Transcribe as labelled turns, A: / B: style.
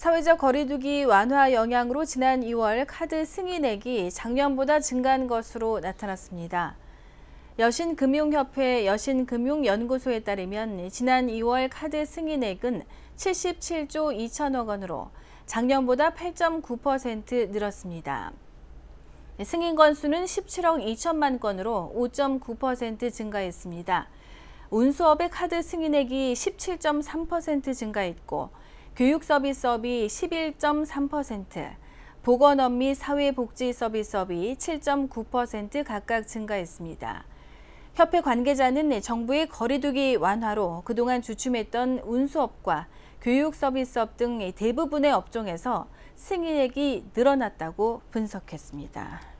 A: 사회적 거리두기 완화 영향으로 지난 2월 카드 승인액이 작년보다 증가한 것으로 나타났습니다. 여신금융협회 여신금융연구소에 따르면 지난 2월 카드 승인액은 77조 2천억 원으로 작년보다 8.9% 늘었습니다. 승인 건수는 17억 2천만 건으로 5.9% 증가했습니다. 운수업의 카드 승인액이 17.3% 증가했고 교육 서비스업이 11.3%, 보건업 및 사회복지 서비스업이 7.9% 각각 증가했습니다. 협회 관계자는 정부의 거리두기 완화로 그동안 주춤했던 운수업과 교육 서비스업 등 대부분의 업종에서 승인액이 늘어났다고 분석했습니다.